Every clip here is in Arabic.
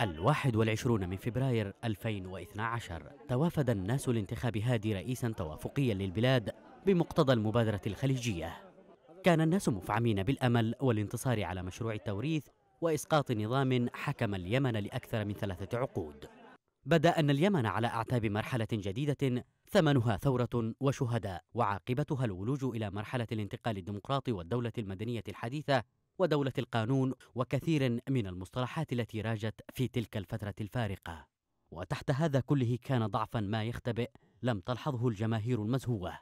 الواحد والعشرون من فبراير 2012 توافد الناس لانتخاب هادي رئيسا توافقيا للبلاد بمقتضى المبادرة الخليجية كان الناس مفعمين بالأمل والانتصار على مشروع التوريث وإسقاط نظام حكم اليمن لأكثر من ثلاثة عقود بدا أن اليمن على أعتاب مرحلة جديدة ثمنها ثورة وشهداء وعاقبتها الولوج إلى مرحلة الانتقال الديمقراطي والدولة المدنية الحديثة ودولة القانون وكثير من المصطلحات التي راجت في تلك الفترة الفارقة وتحت هذا كله كان ضعفا ما يختبئ لم تلحظه الجماهير المزهوة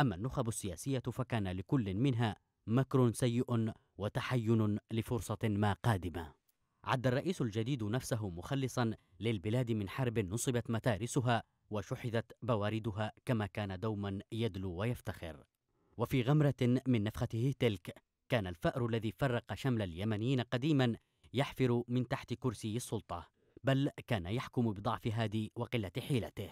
أما النخب السياسية فكان لكل منها مكر سيء وتحين لفرصة ما قادمة عد الرئيس الجديد نفسه مخلصا للبلاد من حرب نصبت متارسها وشحذت بواردها كما كان دوما يدلو ويفتخر وفي غمرة من نفخته تلك كان الفأر الذي فرق شمل اليمنيين قديما يحفر من تحت كرسي السلطة بل كان يحكم بضعف هادي وقلة حيلته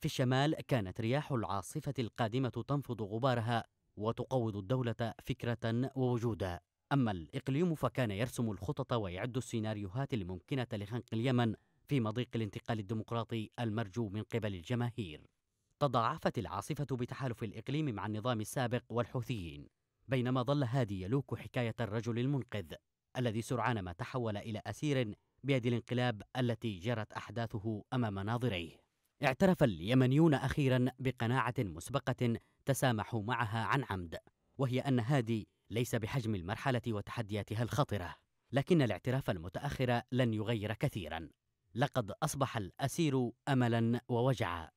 في الشمال كانت رياح العاصفة القادمة تنفض غبارها وتقوض الدولة فكرة ووجودا أما الإقليم فكان يرسم الخطط ويعد السيناريوهات الممكنة لخنق اليمن في مضيق الانتقال الديمقراطي المرجو من قبل الجماهير تضاعفت العاصفة بتحالف الإقليم مع النظام السابق والحوثيين بينما ظل هادي يلوك حكاية الرجل المنقذ الذي سرعان ما تحول إلى أسير بيد الانقلاب التي جرت أحداثه أمام ناظريه اعترف اليمنيون أخيرا بقناعة مسبقة تسامحوا معها عن عمد وهي أن هادي ليس بحجم المرحلة وتحدياتها الخطرة لكن الاعتراف المتأخر لن يغير كثيرا لقد أصبح الأسير أملا ووجعا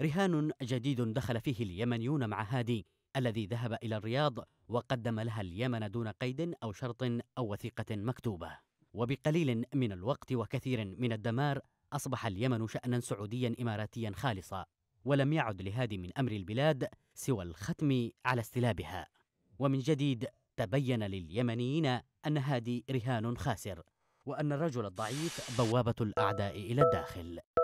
رهان جديد دخل فيه اليمنيون مع هادي الذي ذهب إلى الرياض وقدم لها اليمن دون قيد أو شرط أو وثيقة مكتوبة وبقليل من الوقت وكثير من الدمار أصبح اليمن شأنا سعوديا إماراتيا خالصا ولم يعد لهذه من أمر البلاد سوى الختم على استلابها ومن جديد تبين لليمنيين أن هذه رهان خاسر وأن الرجل الضعيف بوابة الأعداء إلى الداخل